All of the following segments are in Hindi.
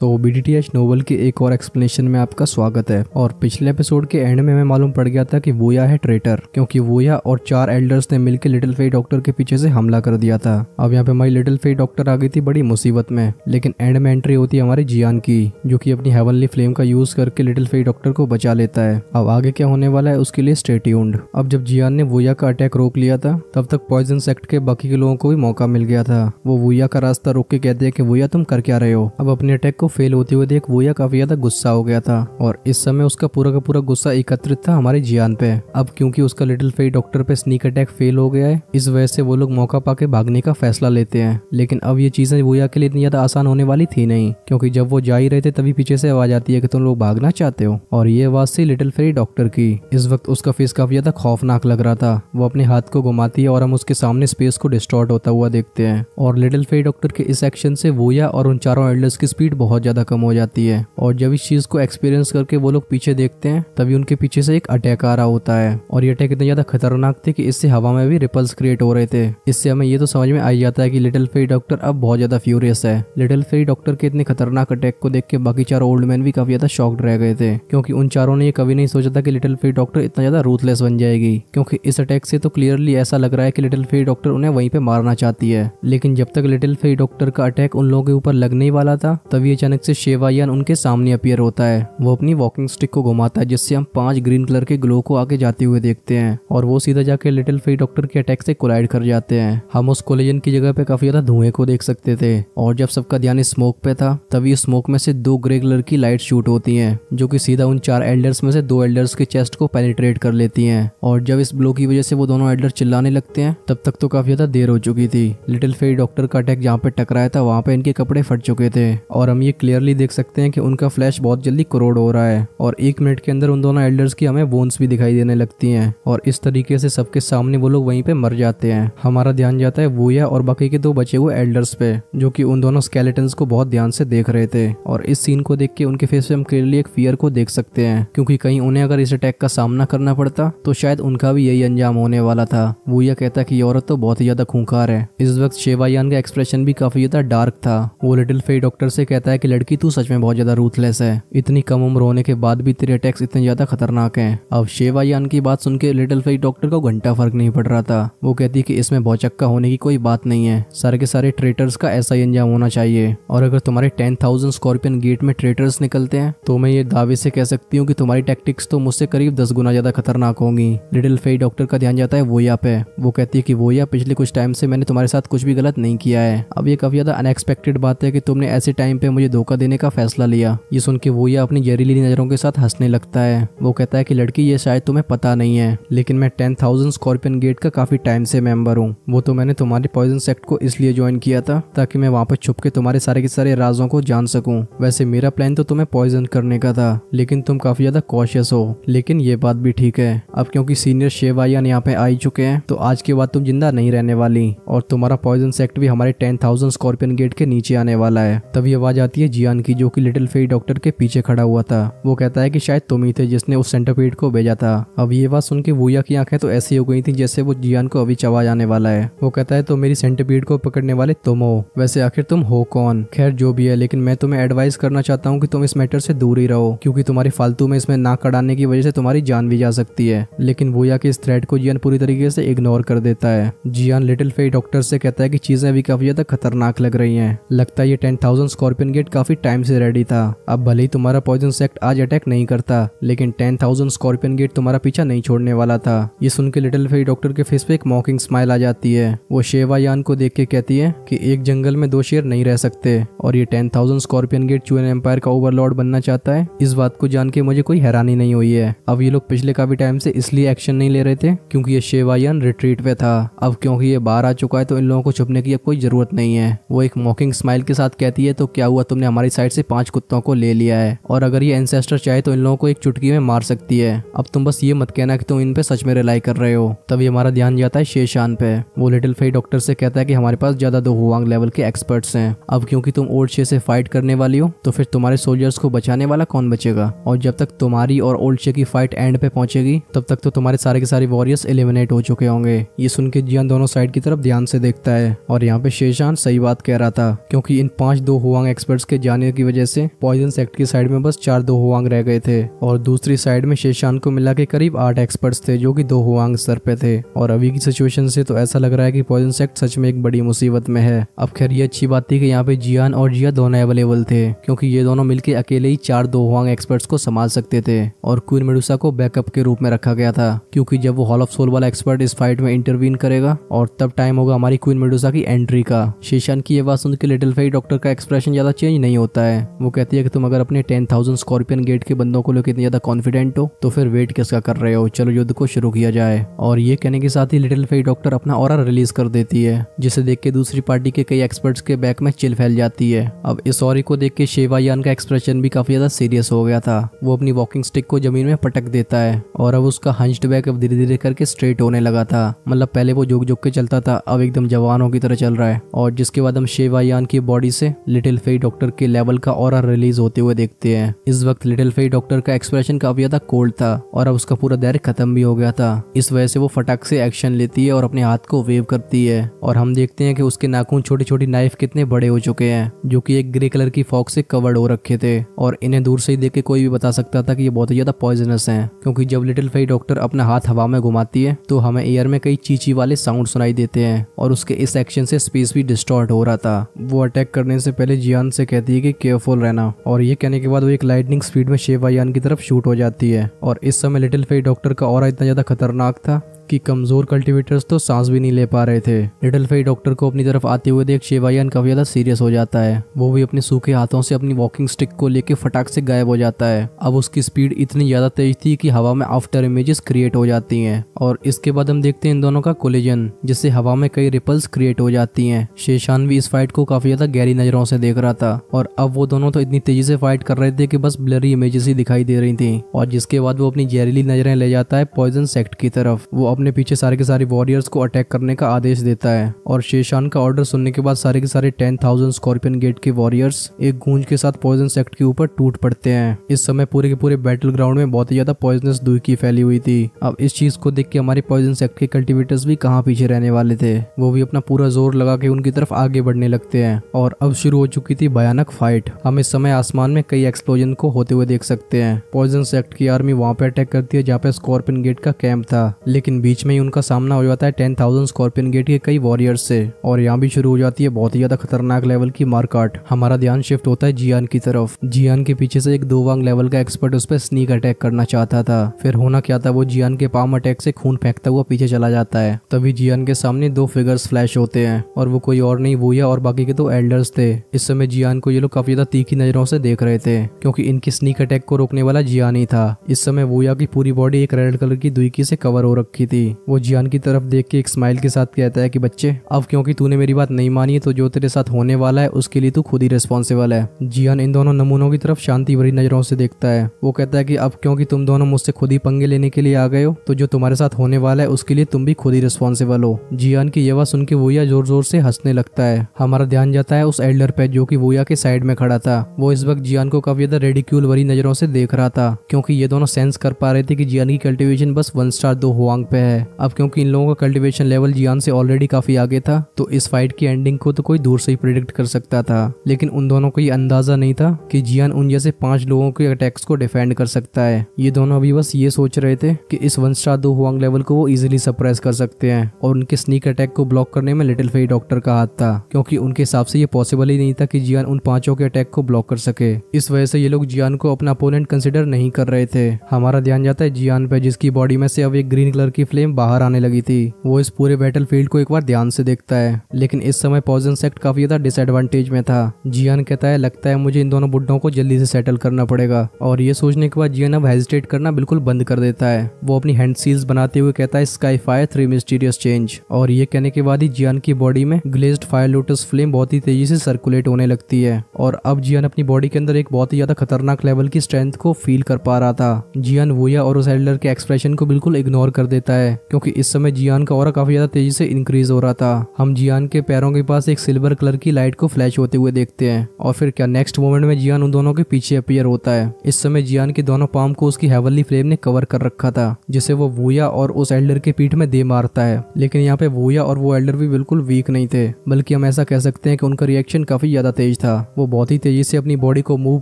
तो बी नोवल के एक और एक्सप्लेनेशन में आपका स्वागत है और पिछले एपिसोड के एंड में हमें मालूम पड़ गया था कि वोया है ट्रेटर क्योंकि वोया और चार एल्डर्स ने मिलकर लिटिल फेई डॉक्टर के पीछे से हमला कर दिया था अब यहाँ पे हमारी लिटिल फेई डॉक्टर आ गई थी बड़ी मुसीबत में लेकिन एंड में एंट्री होती है हमारे जियान की जो की अपनी हेवनली फ्लेम का यूज करके लिटिल फेई डॉक्टर को बचा लेता है अब आगे क्या होने वाला है उसके लिए स्टेट्यून्ड अब जब जियान ने वोया का अटैक रोक लिया था तब तक पॉइजन सेक्ट के बाकी के लोगों को भी मौका मिल गया था वो वोया का रास्ता रोक के कहते हैं कि वोया तुम कर क्या रहे हो अब अपने अटैक को फेल होते हुए देख वोया काफी ज्यादा गुस्सा हो गया था और इस समय उसका पूरा का पूरा गुस्सा एकत्रित था हमारे जियान पे अब क्योंकि उसका लिटिल फेई डॉक्टर पे स्नीक अटैक फेल हो गया है इस वजह से वो लोग मौका पाके भागने का फैसला लेते हैं लेकिन अब ये चीजें वोया के लिए इतनी ज्यादा आसान होने वाली थी नहीं क्योंकि जब वो जा ही रहे थे तभी पीछे से आवाज आती है कि तुम लोग भागना चाहते हो और ये आवाज थी लिटिल फेरी डॉक्टर की इस वक्त उसका फेस काफी ज्यादा खौफनाक लग रहा था वो अपने हाथ को घुमाती है और हम उसके सामने स्पेस को डिस्टॉर्ट होता हुआ देखते हैं और लिटिल फेरी डॉक्टर के इस एक्शन से वोया और उन चारों एल्डर्स की स्पीड बहुत बहुत ज़्यादा कम हो जाती है और जब इस चीज़ को एक्सपीरियंस करके वो लोग पीछे देखते हैं तभी उनके पीछे से एक अटैक आ रहा होता है और ये अटैक इतने ज़्यादा खतरनाक थे कि इससे हवा में भी रिपल्स क्रिएट हो रहे थे इससे हमें ये तो समझ में आ जाता है कि लिटिल फेरी डॉक्टर अब बहुत ज़्यादा फ्यूरियस है लिटिल फेरी डॉक्टर के इतने खतरनाक अटैक को देख के बाकी चार ओल्ड मैन भी काफ़ी ज़्यादा शॉक्ड रह गए थे क्योंकि उन चारों ने ये कभी नहीं सोचा था कि लिटिल फेरी डॉक्टर इतना ज़्यादा रूथलेस बन जाएगी क्योंकि इस अटैक से तो क्लियरली ऐसा लग रहा है कि लिटिल फेरी डॉक्टर उन्हें वहीं पर मारना चाहती है लेकिन जब तक लिटिल फेरी डॉक्टर का अटैक उन लोगों के ऊपर लगने ही वाला था तभी ये अचानक से शेवायान उनके सामने अपियर होता है वो अपनी वॉकिंग स्टिक को घुमाता है जिससे हम पांच ग्रीन कलर के ग्लो को आगे जाते हुए देखते हैं और वो सीधा जाके लिटिल फ्री डॉक्टर के अटैक से कोलाइड कर जाते हैं हम उस कोलेजन की जगह पे काफी ज्यादा धुएं को देख सकते थे और जब सबका ध्यान स्मोक पे था तभी स्मोक में से दो ग्रे कलर की लाइट शूट होती है जो की सीधा उन चार एल्डर्स में से दो एल्डर्स के चेस्ट को पेनिट्रेट कर लेती है और जब इस ग्लो की वजह से वो दोनों एल्डर चिल्लाने लगते हैं तब तक तो काफी ज्यादा देर हो चुकी थी लिटिल फेरी डॉक्टर का अटैक जहाँ पे टकराया था वहाँ पे इनके कपड़े फट चुके थे और हम ये क्लियरली देख सकते हैं कि उनका फ्लैश बहुत जल्दी करोड़ हो रहा है और एक मिनट के अंदर उन दोनों एल्डर्स की हमें बोन्स भी दिखाई देने लगती हैं और इस तरीके से सबके सामने वो लोग वहीं पे मर जाते हैं हमारा ध्यान जाता है वोया और बाकी के दो बचे हुए एल्डर्स पे जो कि उन दोनों स्केलेटन को बहुत ध्यान से देख रहे थे और इस सीन को देख के उनके फेस पे हम क्लियरली एक फियर को देख सकते हैं क्योंकि कहीं उन्हें अगर इस अटैक का सामना करना पड़ता तो शायद उनका भी यही अंजाम होने वाला था वो कहता की औरत तो बहुत ही ज्यादा खूंखार है इस वक्त शेवायान का एक्सप्रेशन भी काफी ज्यादा डार्क था वो लिटिल फे डॉक्टर से कहता है कि लड़की तू सच में बहुत ज्यादा रूथलेस है इतनी कम उम्र होने के बाद भी तेरे अटैक्स इतने ज्यादा खतरनाक हैं अब शेवा यान की बात सुन के लिटिल फ्लाई डॉक्टर को घंटा फर्क नहीं पड़ रहा था वो कहती है कि इसमें भौचक्का होने की कोई बात नहीं है सारे के सारे ट्रेटर्स का ऐसा ही अंजाम होना चाहिए और अगर तुम्हारे टेन थाउजेंड स्कॉर्पियन गेट में ट्रेटर्स निकलते हैं तो मैं ये दावे से कह सकती हूँ कि तुम्हारी टेक्टिक्स तो मुझसे करीब दस गुना ज्यादा खतरनाक होंगी लिटिल फ्लाई डॉक्टर का ध्यान जाता है वोया पे वो कहती है कि वोया पिछले कुछ टाइम से मैंने तुम्हारे साथ कुछ भी गलत नहीं किया है अब ये काफी ज्यादा अनएक्सपेक्टेड बात है कि तुमने ऐसे टाइम पे मुझे धोखा देने का फैसला लिया ये सुन के वोया अपनी जहरीली नजरों के साथ हंसने लगता है वो कहता है कि लड़की ये शायद तुम्हें पता नहीं है लेकिन मैं टेन थाउजेंड स्कॉर्पियन गेट का काफी टाइम से मेंबर हूँ वो तो मैंने तुम्हारे पॉइजन सेक्ट को इसलिए ज्वाइन किया था ताकि मैं वहाँ पर छुप के तुम्हारे सारे के सारे राजों को जान सकूँ वैसे मेरा प्लान तो तुम्हें पॉइजन करने का था लेकिन तुम काफी ज्यादा कॉशियस हो लेकिन ये बात भी ठीक है अब क्योंकि सीनियर शेव आयन यहाँ पे आई चुके हैं तो आज के बाद तुम जिंदा नहीं रहने वाली और तुम्हारा पॉइजन सेक्ट भी हमारे टेन थाउजेंड स्कॉर्पियन गेट के नीचे आने वाला है तभी आवाज आती है है जियान की जो कि लिटिल फेई डॉक्टर के पीछे खड़ा हुआ था वो कहता है कि शायद तुम ही थे जिसने उस सेंटरपीड को भेजा था अब ये बात सुन के वूया की आंखें तो ऐसी हो गई थी जैसे वो जियान को अभी चबा जाने वाला है वो कहता है तो मेरी सेंटरपीड को पकड़ने वाले तुम हो वैसे आखिर तुम हो कौन खैर जो भी है लेकिन मैं तुम्हें एडवाइस करना चाहता हूँ की तुम इस मैटर से दूर ही रहो क्योंकि तुम्हारी फालतू में इसमें नाक कड़ाने की वजह से तुम्हारी जान भी जा सकती है लेकिन वूया के इस थ्रेड को जियान पूरी तरीके से इग्नोर कर देता है जियान लिटिल फेई डॉक्टर से कहता है कि चीजें अभी काफी ज्यादा खतरनाक लग रही है लगता है ये टेन थाउजेंड स्कॉर्पियन गेट काफी टाइम से रेडी था अब भले ही तुम्हारा पॉइजन सेक्ट आज अटैक नहीं करता लेकिन टेन थाउजेंड स्कॉर्पियन गेट तुम्हारा पीछा नहीं छोड़ने वाला था ये सुन के लिटिल फेरी डॉक्टर के फेस पे एक मॉकिंग स्माइल आ जाती है वो शेवायान को देख के कहती है की एक जंगल में दो शेर नहीं रह सकते और ये टेन थाउजेंड स्कॉर्पियन गेट चुएन एम्पायर का ओवरलॉर्ड बनना चाहता है इस बात को जान के मुझे कोई हैरानी नहीं हुई है अब ये लोग पिछले काफी टाइम से इसलिए एक्शन नहीं ले रहे थे क्योंकि ये शेवायन रिट्रीट पे था अब क्योंकि ये बाहर आ चुका है तो इन लोगों को छुपने की अब कोई जरूरत नहीं है वो एक मॉकिंग स्माइल के साथ कहती है तो क्या हुआ तो तुमने हमारी साइड से पांच कुत्तों को ले लिया है और अगर ये एंसेस्टर चाहे तो इन लोगों को एक चुटकी में मार सकती है अब तुम बस ये मत कहना कि तुम इन पे सच में रिलाई कर रहे हो तभी हमारा ध्यान जाता है शेषान पे वो लिटिल फेई डॉक्टर से कहता है कि हमारे पास ज्यादा दो हुआंग लेवल के एक्सपर्ट्स हैं अब क्योंकि तुम ओल्ड शे से फाइट करने वाली हो तो फिर तुम्हारे सोल्जर्स को बचाने वाला कौन बचेगा और जब तक तुम्हारी और ओल्ड शे की फाइट एंड पे पहुंचेगी तब तक तो तुम्हारे सारे के सारे वॉरियर्स एलिमिनेट हो चुके होंगे ये सुन के जियान दोनों साइड की तरफ ध्यान से देखता है और यहाँ पे शेषान सही बात कह रहा था क्योंकि इन पांच दो हुआंग एक्सपर्ट्स लीडर्स के जाने की वजह से पॉइजन सेक्ट की साइड में बस चार दो हुआंग रह गए थे और दूसरी साइड में शेषान को मिला के करीब आठ एक्सपर्ट्स थे जो कि दो हुआंग स्तर पे थे और अभी की सिचुएशन से तो ऐसा लग रहा है कि पॉइजन सेक्ट सच में एक बड़ी मुसीबत में है अब खैर ये अच्छी बात थी कि यहाँ पे जियान और जिया दोनों अवेलेबल थे क्योंकि ये दोनों मिलकर अकेले ही चार दो हुआंग एक्सपर्ट्स को संभाल सकते थे और क्वीन मेडुसा को बैकअप के रूप में रखा गया था क्योंकि जब वो हॉल ऑफ सोल वाला एक्सपर्ट इस फाइट में इंटरवीन करेगा और तब टाइम होगा हमारी क्वीन मेडुसा की एंट्री का शेषान की ये बात सुनकर लिटिल फाइट डॉक्टर का एक्सप्रेशन ज्यादा चेंज ही नहीं होता है वो कहती है कि तुम अगर अपने टेन थाउजेंड स्कॉर्पियन गेट के बंदों को लेकर इतनी ज्यादा कॉन्फिडेंट हो तो फिर वेट किसका कर रहे हो चलो युद्ध को शुरू किया जाए और ये कहने के साथ ही लिटिल फेई डॉक्टर अपना और रिलीज कर देती है जिसे देख के दूसरी पार्टी के कई एक्सपर्ट्स के बैक में चिल फैल जाती है अब इस और को देख के शेवायान का एक्सप्रेशन भी काफी ज्यादा सीरियस हो गया था वो अपनी वॉकिंग स्टिक को जमीन में पटक देता है और अब उसका हंस्ड बैक अब धीरे धीरे करके स्ट्रेट होने लगा था मतलब पहले वो जोक जोक के चलता था अब एकदम जवानों की तरह चल रहा है और जिसके बाद हम शेवायान की बॉडी से लिटिल फेई डॉक्टर डॉक्टर के लेवल का और रिलीज होते हुए देखते हैं इस वक्त लिटिल फेई डॉक्टर का एक्सप्रेशन काफी ज्यादा कोल्ड था और अब उसका पूरा धैर्य खत्म भी हो गया था इस वजह से वो फटाक से एक्शन लेती है और अपने हाथ को वेव करती है और हम देखते हैं कि उसके नाखून छोटी छोटी नाइफ कितने बड़े हो चुके हैं जो कि एक ग्रे कलर की फॉक से कवर्ड हो रखे थे और इन्हें दूर से ही देख के कोई भी बता सकता था कि ये बहुत ही ज्यादा पॉइजनस है क्योंकि जब लिटिल फेई डॉक्टर अपना हाथ हवा में घुमाती है तो हमें एयर में कई चीची वाले साउंड सुनाई देते हैं और उसके इस एक्शन से स्पेस भी डिस्टॉर्ट हो रहा था वो अटैक करने से पहले जियान से कहती है कि केयरफुल रहना और ये कहने के बाद वो एक लाइटनिंग स्पीड में शेवायान की तरफ शूट हो जाती है और इस समय लिटिल फेई डॉक्टर का और इतना ज़्यादा खतरनाक था कि कमजोर कल्टीवेटर्स तो सांस भी नहीं ले पा रहे थे लिटल फेई डॉक्टर को अपनी तरफ आते हुए देख शेवायान काफी ज्यादा सीरियस हो जाता है वो भी अपने सूखे हाथों से अपनी वॉकिंग स्टिक को लेकर फटाक से गायब हो जाता है अब उसकी स्पीड इतनी ज्यादा तेज थी कि हवा में आफ्टर इमेजेस क्रिएट हो जाती हैं और इसके बाद हम देखते हैं इन दोनों का कोलिजन जिससे हवा में कई रिपल्स क्रिएट हो जाती हैं शेषान भी इस फाइट को काफी ज्यादा गहरी नजरों से देख रहा था और अब वो दोनों तो इतनी तेजी से फाइट कर रहे थे कि बस ब्लरी इमेजेस ही दिखाई दे रही थी और जिसके बाद वो अपनी जहरीली नजरें ले जाता है पॉइजन सेक्ट की तरफ वो अपने पीछे सारे के सारे वॉरियर्स को अटैक करने का आदेश देता है और शेषान का ऑर्डर सुनने के बाद सारे के सारे टेन थाउजेंड स्कॉर्पियन गेट के वॉरियर्स एक गूंज के साथ पॉइजन सेक्ट के ऊपर टूट पड़ते हैं इस समय पूरे के पूरे बैटल ग्राउंड में बहुत ही ज्यादा पॉइजनस दुखी फैली हुई थी अब इस चीज को देख के हमारे पॉइजन सेक्ट के कल्टिवेटर्स भी कहाँ पीछे रहने वाले थे वो भी अपना पूरा जोर लगा के उनकी तरफ आगे बढ़ने लगते हैं और अब शुरू हो चुकी थी भयानक फाइट हम इस समय आसमान में कई एक्सप्लोजन को होते हुए देख सकते हैं पॉइजन सेक्ट की आर्मी वहाँ पे अटैक करती है जहाँ पे स्कॉर्पियन गेट का कैंप था लेकिन बीच में ही उनका सामना हो जाता है टेन थाउजेंड स्कॉर्पियन गेट के कई वॉरियर्स से और यहाँ भी शुरू हो जाती है बहुत ही ज्यादा खतरनाक लेवल की मारकाट हमारा ध्यान शिफ्ट होता है जियान की तरफ जियान के पीछे से एक दो वांग लेवल का एक्सपर्ट उस पर स्नीक अटैक करना चाहता था फिर होना क्या था वो जियान के पाम अटैक से खून फेंकता हुआ पीछे चला जाता है तभी जियान के सामने दो फिगर्स फ्लैश होते हैं और वो कोई और नहीं वोया और बाकी के तो एल्डर्स थे इस समय जियान को ये लोग काफी ज्यादा तीखी नजरों से देख रहे थे क्योंकि इनकी स्नीक अटैक को रोकने वाला जियान ही था इस समय वोया की पूरी बॉडी एक रेड कलर की दुईकी से कवर हो रखी थी थी वो जियान की तरफ देख के एक स्माइल के साथ कहता है कि बच्चे अब क्योंकि तूने मेरी बात नहीं मानी तो जो तेरे साथ होने वाला है उसके लिए तू खुद ही रिस्पॉन्सिबल है जियान इन दोनों नमूनों की तरफ शांति भरी नजरों से देखता है वो कहता है कि अब क्योंकि तुम दोनों मुझसे खुद ही पंगे लेने के लिए आ गए हो तो जो तुम्हारे साथ होने वाला है उसके लिए तुम भी खुद ही रिस्पॉन्सिबल हो जियान की यह बात सुन के वोया जोर जोर से हंसने लगता है हमारा ध्यान जाता है उस एल्डर पे जो की वोया के साइड में खड़ा था वो इस वक्त जियान को काफी ज्यादा रेडिक्यूल भरी नजरों से देख रहा था क्योंकि ये दोनों सेंस कर पा रहे थे कि जियान की कल्टिवेशन बस वन स्टार दो हुआंग पे गया है अब क्योंकि इन लोगों का कल्टिवेशन लेवल जियान से ऑलरेडी काफी आगे था तो इस फाइट की एंडिंग को तो कोई दूर से ही प्रिडिक्ट कर सकता था लेकिन उन दोनों को ये अंदाजा नहीं था कि जियान उन जैसे पांच लोगों के अटैक्स को डिफेंड कर सकता है ये दोनों अभी बस ये सोच रहे थे कि इस one star Dou Huang level को वो इजिली सप्रेस कर सकते हैं और उनके स्नीक अटैक को ब्लॉक करने में लिटिल फेई डॉक्टर का हाथ था क्योंकि उनके हिसाब से ये पॉसिबल ही नहीं था कि जियान उन पांचों के अटैक को ब्लॉक कर सके इस वजह से ये लोग जियान को अपना अपोनेंट कंसिडर नहीं कर रहे थे हमारा ध्यान जाता है जियान पे जिसकी बॉडी में से अब एक ग्रीन कलर की फ्लेम बाहर आने लगी थी वो इस पूरे बैटल फील्ड को एक बार ध्यान से देखता है लेकिन इस समय पॉइजन सेक्ट काफी ज्यादा डिसएडवांटेज में था जियान कहता है लगता है मुझे इन दोनों बुढ़ों को जल्दी से सेटल करना पड़ेगा और ये सोचने के बाद जियान अब हेजिटेट करना बिल्कुल बंद कर देता है वो अपनी हैंड सील्स बनाते हुए कहता है sky fire three mysterious change और ये कहने के बाद ही जियान की बॉडी में ग्लेज्ड फायर लोटस फ्लेम बहुत ही तेजी से सर्कुलेट होने लगती है और अब जियान अपनी बॉडी के अंदर एक बहुत ही ज्यादा खतरनाक लेवल की स्ट्रेंथ को फील कर पा रहा था जियान वोया और उस एल्डर के एक्सप्रेशन को बिल्कुल इग्नोर कर देता है है क्योंकि इस समय जियान का और काफी ज्यादा तेजी से इंक्रीज हो रहा था हम जियान के पैरों के पास एक सिल्वर कलर की लाइट को फ्लैश होते हुए देखते हैं और फिर क्या नेक्स्ट मोमेंट में जियान उन दोनों के पीछे अपियर होता है इस समय जियान के दोनों पाम को उसकी हेवनली फ्लेम ने कवर कर रखा था जिसे वो वोया और उस एल्डर के पीठ में दे मारता है लेकिन यहाँ पे वोया और वो एल्डर भी बिल्कुल वीक नहीं थे बल्कि हम ऐसा कह सकते हैं कि उनका रिएक्शन काफी ज्यादा तेज था वो बहुत ही तेजी से अपनी बॉडी को मूव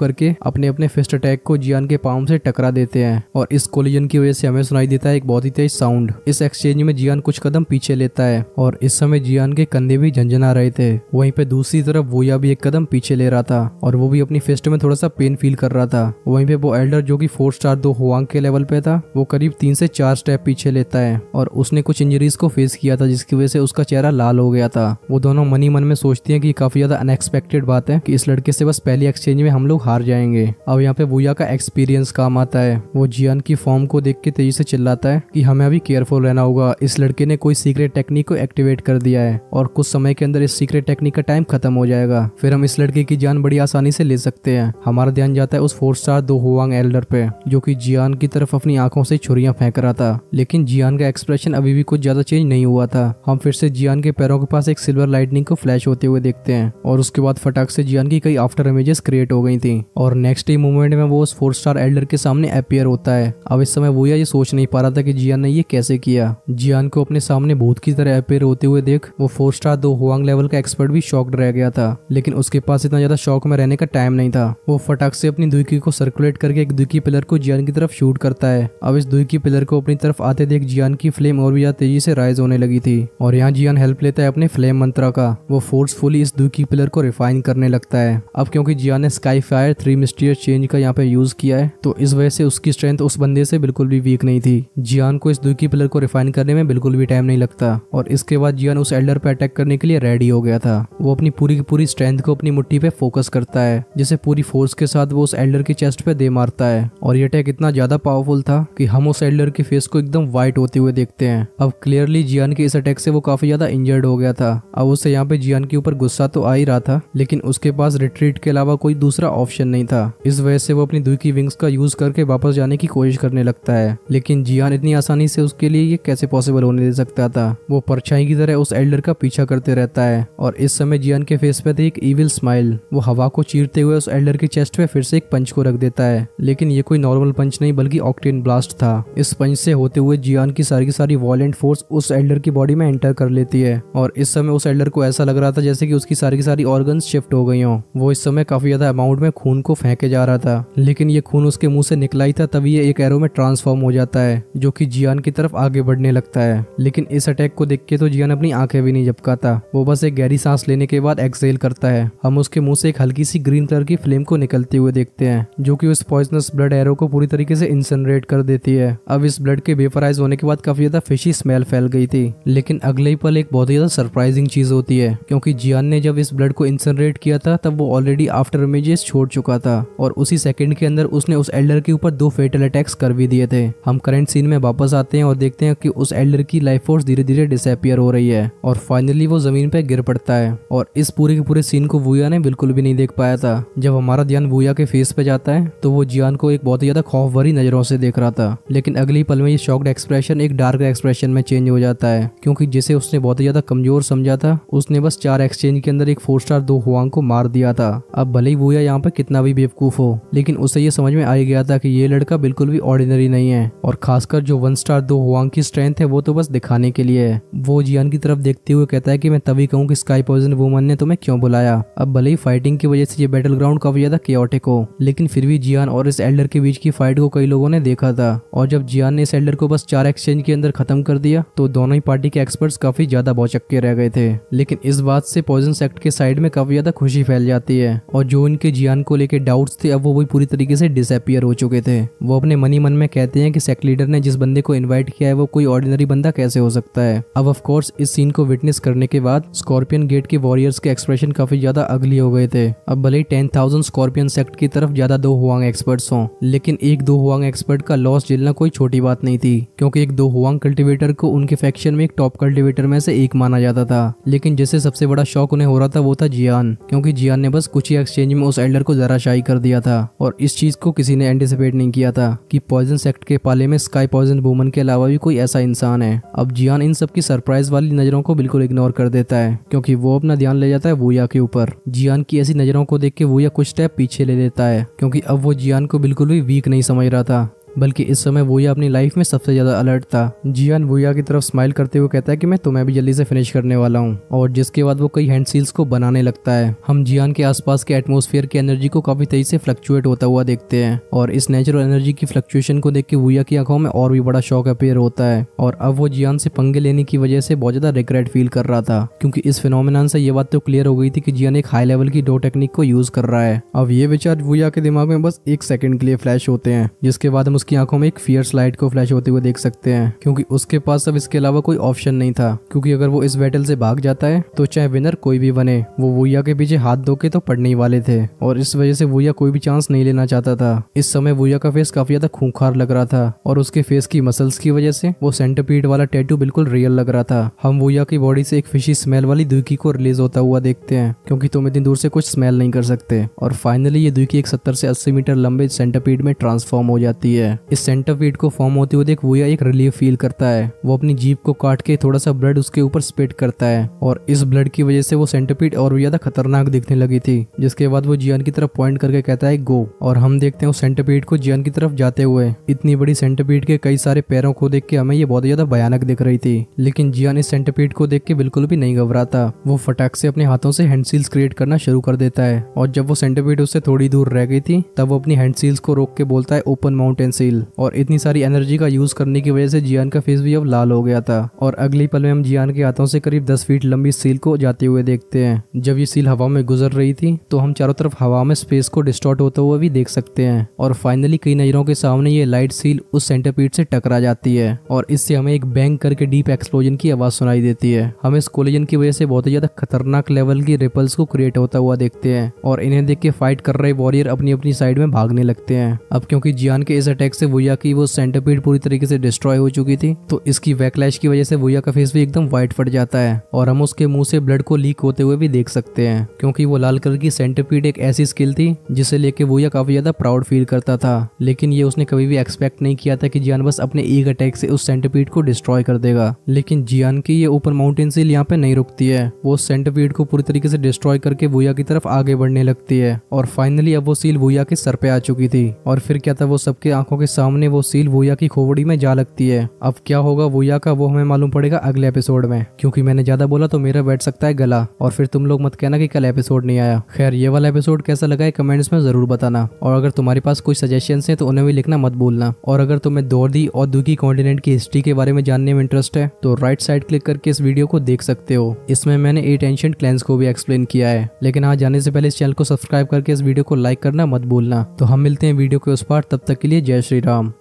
करके अपने अपने फिस्ट अटैक को जियान के पाम से टकरा देते हैं और इस कोलिजन की वजह से हमें सुनाई देता है एक बहुत ही तेज साउंड राउंड इस एक्सचेंज में जियान कुछ कदम पीछे लेता है और इस समय जियान के कंधे भी झंझना रहे थे वहीं पे दूसरी तरफ वोया भी एक कदम पीछे ले रहा था और वो भी अपनी फेस्ट में थोड़ा सा पेन फील कर रहा था वहीं पे वो एल्डर जो कि फोर स्टार दो हुआंग के लेवल पे था वो करीब तीन से चार स्टेप पीछे लेता है और उसने कुछ इंजरीज को फेस किया था जिसकी वजह से उसका चेहरा लाल हो गया था वो दोनों मनी मन में सोचती है की काफी ज्यादा अनएक्सपेक्टेड बात है की इस लड़के से बस पहली एक्सचेंज में हम लोग हार जाएंगे अब यहाँ पे वोया का एक्सपीरियंस काम आता है वो जियान की फॉर्म को देख के तेजी से चिल्लाता है की हमें अभी केयरफुल रहना होगा इस लड़के ने कोई सीक्रेट टेक्निक को एक्टिवेट कर दिया है और कुछ समय के अंदर इस सीक्रेट टेक्निक का टाइम खत्म हो जाएगा फिर हम इस लड़के की जान बड़ी आसानी से ले सकते हैं हमारा ध्यान जाता है उस four star Dou Huang elder पे जो की जियान की तरफ अपनी आंखों से छुरियां फेंक रहा था लेकिन जियान का एक्सप्रेशन अभी भी कुछ ज्यादा चेंज नहीं हुआ था हम फिर से जियान के पैरों के पास एक सिल्वर लाइटनिंग को फ्लैश होते हुए देखते हैं और उसके बाद फटाक से जियान की कई आफ्टर इमेजेस क्रिएट हो गई थी और नेक्स्ट ही मूवमेंट में वो उस फोर स्टार एल्डर के सामने अपियर होता है अब इस समय वो ये सोच नहीं पा रहा था कि जियान ने ये कैसे किया जियान को अपने सामने भूत की तरह अपेयर होते हुए देख वो four star Dou Huang level का एक्सपर्ट भी शॉक्ड रह गया था लेकिन उसके पास इतना ज्यादा शौक में रहने का टाइम नहीं था वो फटाक से अपनी दुईकी को सर्कुलेट करके एक दुईकी पिलर को जियान की तरफ शूट करता है अब इस दुईकी पिलर को अपनी तरफ आते देख जियान की फ्लेम और भी ज्यादा तेजी से राइज होने लगी थी और यहाँ जियान हेल्प लेता है अपने फ्लेम मंत्रा का वो फोर्सफुली इस दुकी पिलर को रिफाइन करने लगता है अब क्योंकि जियान ने sky fire three mysterious change का यहाँ पे यूज किया है तो इस वजह से उसकी स्ट्रेंथ उस बंदे से बिल्कुल भी वीक नहीं थी जियान को इस दुकी बाकी प्लेयर को रिफाइन करने में बिल्कुल भी टाइम नहीं लगता और इसके बाद जियन उस एल्डर पे अटैक करने के लिए रेडी हो गया था वो अपनी पूरी की पूरी स्ट्रेंथ को अपनी मुट्ठी पे फोकस करता है जिसे पूरी फोर्स के साथ वो उस एल्डर की चेस्ट पे दे मारता है और ये अटैक इतना ज्यादा पावरफुल था कि हम उस एल्डर के फेस को एकदम व्हाइट होते हुए देखते हैं अब क्लियरली जियन के इस अटैक से वो काफी ज्यादा इंजर्ड हो गया था अब उससे यहाँ पे जियन के ऊपर गुस्सा तो आ ही रहा था लेकिन उसके पास रिट्रीट के अलावा कोई दूसरा ऑप्शन नहीं था इस वजह से वो अपनी दुई की विंग्स का यूज करके वापस जाने की कोशिश करने लगता है लेकिन जियान इतनी आसानी से उस उसके लिए ये कैसे पॉसिबल होने दे सकता था वो परछाई की तरह उस एल्डर का पीछा करते रहता है और इस समय जियान के फेस पे थी एक ईविल स्माइल वो हवा को चीरते हुए उस एल्डर के चेस्ट पे फिर से एक पंच को रख देता है लेकिन ये कोई नॉर्मल पंच नहीं बल्कि ऑक्टेन ब्लास्ट था इस पंच से होते हुए जियान की सारी की सारी वॉलेंट फोर्स उस एल्डर की बॉडी में एंटर कर लेती है और इस समय उस एल्डर को ऐसा लग रहा था जैसे कि उसकी सारी की सारी ऑर्गन शिफ्ट हो गई हो वो इस समय काफी ज्यादा अमाउंट में खून को फेंके जा रहा था लेकिन ये खून उसके मुंह से निकला ही था तभी ये एक एरो में ट्रांसफॉर्म हो जाता है जो कि जियान की तरफ तरफ आगे बढ़ने लगता है लेकिन इस अटैक को देख के तो जियान अपनी आंखें भी नहीं झपकाता वो बस एक गहरी सांस लेने के बाद एक्सेल करता है हम उसके मुंह से एक हल्की सी ग्रीन कलर की फ्लेम को निकलते हुए देखते हैं जो कि उस पॉइजनस ब्लड एरो को पूरी तरीके से इंसनरेट कर देती है अब इस ब्लड के वेपराइज होने के बाद काफी ज्यादा फिशी स्मेल फैल गई थी लेकिन अगले ही पल एक बहुत ही ज्यादा सरप्राइजिंग चीज होती है क्योंकि जियान ने जब इस ब्लड को इंसनरेट किया था तब वो ऑलरेडी आफ्टर इमेजेस छोड़ चुका था और उसी सेकंड के अंदर उसने उस एल्डर के ऊपर दो फेटल अटैक्स कर भी दिए थे हम करंट सीन में वापस आते हैं और और देखते हैं कि उस एल्डर की लाइफ फोर्स धीरे धीरे डिसअपियर हो रही है और फाइनली वो जमीन पर गिर पड़ता है और इस पूरे के पूरे सीन को वूया ने बिल्कुल भी नहीं देख पाया था जब हमारा ध्यान वूया के फेस पे जाता है तो वो जियान को एक बहुत ही ज्यादा खौफ भरी नजरों से देख रहा था लेकिन अगली पल में ये शॉक्ड एक्सप्रेशन एक डार्क एक्सप्रेशन में चेंज हो जाता है क्योंकि जिसे उसने बहुत ज्यादा कमजोर समझा था उसने बस चार एक्सचेंज के अंदर एक फोर स्टार दो हुआंग को मार दिया था अब भले ही वूया यहाँ पर कितना भी बेवकूफ हो लेकिन उसे ये समझ में आ गया था कि ये लड़का बिल्कुल भी ऑर्डिनरी नहीं है और खासकर जो वन स्टार दो हुआंग की स्ट्रेंथ है वो तो बस दिखाने के लिए है वो जियान की तरफ देखते हुए कहता है कि मैं तभी कहूँ कि स्काई पॉइजन वुमन ने तुम्हें क्यों बुलाया अब भले ही फाइटिंग की वजह से ये बैटल ग्राउंड काफी ज्यादा क्योटिक हो लेकिन फिर भी जियान और इस एल्डर के बीच की फाइट को कई लोगों ने देखा था और जब जियान ने इस एल्डर को बस चार एक्सचेंज के अंदर खत्म कर दिया तो दोनों ही पार्टी के एक्सपर्ट्स काफी ज्यादा के रह गए थे लेकिन इस बात से पॉइजन सेक्ट के साइड में काफी ज्यादा खुशी फैल जाती है और जो इनके जियान को लेकर डाउट्स थे अब वो भी पूरी तरीके से डिसअपियर हो चुके थे वो अपने मनी मन में कहते हैं कि सेक्ट लीडर ने जिस बंदे को इन्वाइट किया है वो कोई ऑर्डिनरी बंदा कैसे हो सकता है अब ऑफ कोर्स इस सीन को विटनेस करने के बाद स्कॉर्पियन गेट के वॉरियर्स के एक्सप्रेशन काफी ज्यादा अगली हो गए थे अब भले ही टेन थाउजेंड स्कॉर्पियन सेक्ट की तरफ ज्यादा दो हुआंग एक्सपर्ट्स हों लेकिन एक दो हुआंग एक्सपर्ट का लॉस झेलना कोई छोटी बात नहीं थी क्योंकि एक दो हुआंग कल्टिवेटर को उनके फैक्शन में एक टॉप कल्टिवेटर में से एक माना जाता था लेकिन जिससे सबसे बड़ा शौक उन्हें हो रहा था वो था जियान क्योंकि जियान ने बस कुछ ही एक्सचेंज में उस एल्डर को जराशाई कर दिया था और इस चीज को किसी ने एंटिसिपेट नहीं किया था कि पॉइजन सेक्ट के पाले में स्काई पॉइजन वुमन के अलावा अलावा भी कोई ऐसा इंसान है अब जियान इन सब की सरप्राइज वाली नजरों को बिल्कुल इग्नोर कर देता है क्योंकि वो अपना ध्यान ले जाता है वोया के ऊपर जियान की ऐसी नजरों को देख के वोया कुछ स्टेप पीछे ले लेता है क्योंकि अब वो जियान को बिल्कुल भी वीक नहीं समझ रहा था बल्कि इस समय वोया अपनी लाइफ में सबसे ज़्यादा अलर्ट था जियान वोया की तरफ स्माइल करते हुए कहता है कि मैं तुम्हें भी जल्दी से फिनिश करने वाला हूँ और जिसके बाद वो कई हैंड सील्स को बनाने लगता है हम जियान के आसपास के एटमोसफेयर की एनर्जी को काफ़ी तेजी से फ्लक्चुएट होता हुआ देखते हैं और इस नेचुरल एनर्जी की फ्लक्चुएशन को देख के वोया की आंखों में और भी बड़ा शौक अपेयर होता है और अब वो जियान से पंगे लेने की वजह से बहुत ज़्यादा रिग्रेट फील कर रहा था क्योंकि इस फिनोमिन से ये बात तो क्लियर हो गई थी कि जियान एक हाई लेवल की डो टेक्निक को यूज़ कर रहा है अब ये विचार वुया के दिमाग में बस एक सेकंड के लिए फ्लैश होते हैं जिसके बाद हम उसकी आंखों में एक फियर्स लाइट को फ्लैश होते हुए देख सकते हैं क्योंकि उसके पास अब इसके अलावा कोई ऑप्शन नहीं था क्योंकि अगर वो इस बैटल से भाग जाता है तो चाहे विनर कोई भी बने वो वोया के पीछे हाथ धो के तो पड़ने वाले थे और इस वजह से वोया कोई भी चांस नहीं लेना चाहता था इस समय वोया का फेस काफी ज्यादा खूंखार लग रहा था और उसके फेस की मसल्स की वजह से वो सेंटरपीट वाला टैटू बिल्कुल रियल लग रहा था हम वोया की बॉडी से एक फिशी स्मेल वाली दुकी को रिलीज होता हुआ देखते हैं क्योंकि तुम इतनी दूर से कुछ स्मेल नहीं कर सकते और फाइनली ये दुकी एक सत्तर से अस्सी मीटर लंबे सेंटरपीट में ट्रांसफॉर्म हो जाती है इस सेंटर फीट को फॉर्म होते हुए देख वोया एक रिलीफ फील करता है वो अपनी जीप को काट के थोड़ा सा ब्लड उसके ऊपर स्पेट करता है और इस ब्लड की वजह से वो सेंटरपीट और भी ज्यादा खतरनाक दिखने लगी थी जिसके बाद वो जियान की तरफ पॉइंट करके कहता है गो और हम देखते हैं उस सेंटरपीट को जियान की तरफ जाते हुए इतनी बड़ी सेंटरपीट के कई सारे पैरों को देख के हमें ये बहुत ज्यादा भयानक दिख रही थी लेकिन जियान इस सेंटरपीट को देख के बिल्कुल भी नहीं घबराता वो फटाक से अपने हाथों से हैंड सील्स क्रिएट करना शुरू कर देता है और जब वो सेंटरपीट उससे थोड़ी दूर रह गई थी तब वो अपनी हैंड सील्स को रोक के बोलता है ओपन माउंटेन कंसील और इतनी सारी एनर्जी का यूज करने की वजह से जियान का फेस भी अब लाल हो गया था और अगली पल में हम जियान के हाथों से करीब दस फीट लंबी सील को जाते हुए देखते हैं जब ये सील हवा में गुजर रही थी तो हम चारों तरफ हवा में स्पेस को डिस्टॉर्ट होता हुआ भी देख सकते हैं और फाइनली कई नजरों के सामने ये लाइट सील उस सेंटरपीट से टकरा जाती है और इससे हमें एक बैंग करके डीप एक्सप्लोजन की आवाज सुनाई देती है हम इस कोलिजन की वजह से बहुत ही ज्यादा खतरनाक लेवल की रिपल्स को क्रिएट होता हुआ देखते हैं और इन्हें देख के फाइट कर रहे वॉरियर अपनी अपनी साइड में भागने लगते हैं अब क्योंकि जियान के इस अटैक अटैक से वोया की वो सेंटरपीड पूरी तरीके से डिस्ट्रॉय हो चुकी थी तो इसकी वैकलैश की वजह से वोया का फेस भी एकदम व्हाइट फट जाता है और हम उसके मुंह से ब्लड को लीक होते हुए भी देख सकते हैं क्योंकि वो लाल कलर की सेंटरपीड एक ऐसी स्किल थी जिसे लेके वोया काफी ज्यादा प्राउड फील करता था लेकिन ये उसने कभी भी एक्सपेक्ट नहीं किया था कि जियान बस अपने एक अटैक से उस सेंटरपीड को डिस्ट्रॉय कर देगा लेकिन जियान की ये ऊपर माउंटेन सील यहाँ पे नहीं रुकती है वो सेंटरपीड को पूरी तरीके से डिस्ट्रॉय करके वोया की तरफ आगे बढ़ने लगती है और फाइनली अब वो सील वोया के सर पे आ चुकी थी और फिर क्या था वो सबके आंखों आंखों के सामने वो सील वोया की खोवड़ी में जा लगती है अब क्या होगा वोया का वो हमें मालूम पड़ेगा अगले एपिसोड में क्योंकि मैंने ज्यादा बोला तो मेरा बैठ सकता है गला और फिर तुम लोग मत कहना कि कल एपिसोड नहीं आया खैर ये वाला एपिसोड कैसा लगा है कमेंट्स में जरूर बताना और अगर तुम्हारे पास कोई सजेशन है तो उन्हें भी लिखना मत भूलना और अगर तुम्हें दौरदी और दुखी कॉन्टिनेंट की हिस्ट्री के बारे में जानने में इंटरेस्ट है तो राइट साइड क्लिक करके इस वीडियो को देख सकते हो इसमें मैंने एट एंशियंट क्लैंस को भी एक्सप्लेन किया है लेकिन आज जाने से पहले इस चैनल को सब्सक्राइब करके इस वीडियो को लाइक करना मत भूलना तो हम मिलते हैं वीडियो के उस पार तब तक के लिए जय Shri Ram.